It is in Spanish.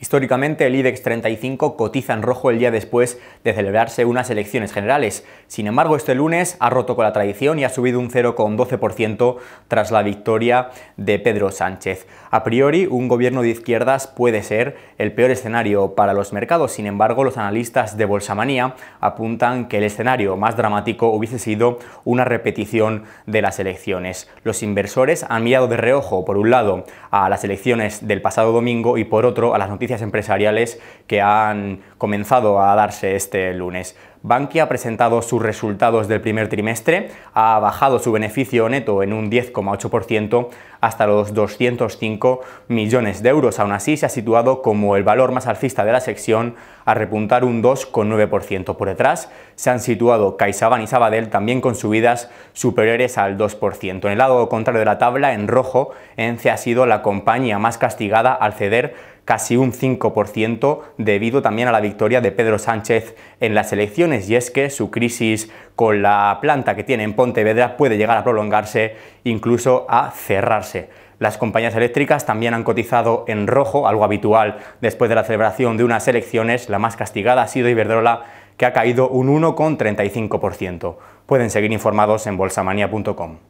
Históricamente, el IDEX 35 cotiza en rojo el día después de celebrarse unas elecciones generales. Sin embargo, este lunes ha roto con la tradición y ha subido un 0,12% tras la victoria de Pedro Sánchez. A priori, un gobierno de izquierdas puede ser el peor escenario para los mercados. Sin embargo, los analistas de Bolsamanía apuntan que el escenario más dramático hubiese sido una repetición de las elecciones. Los inversores han mirado de reojo, por un lado, a las elecciones del pasado domingo y por otro, a las noticias empresariales que han comenzado a darse este lunes. Bankia ha presentado sus resultados del primer trimestre, ha bajado su beneficio neto en un 10,8% hasta los 205 millones de euros. Aún así, se ha situado como el valor más alcista de la sección a repuntar un 2,9%. Por detrás se han situado CaixaBank y Sabadell también con subidas superiores al 2%. En el lado contrario de la tabla, en rojo, ENCE ha sido la compañía más castigada al ceder casi un 5% debido también a la victoria de Pedro Sánchez en las elecciones y es que su crisis con la planta que tiene en Pontevedra puede llegar a prolongarse incluso a cerrarse. Las compañías eléctricas también han cotizado en rojo, algo habitual después de la celebración de unas elecciones. La más castigada ha sido Iberdrola, que ha caído un 1,35%. Pueden seguir informados en bolsamania.com.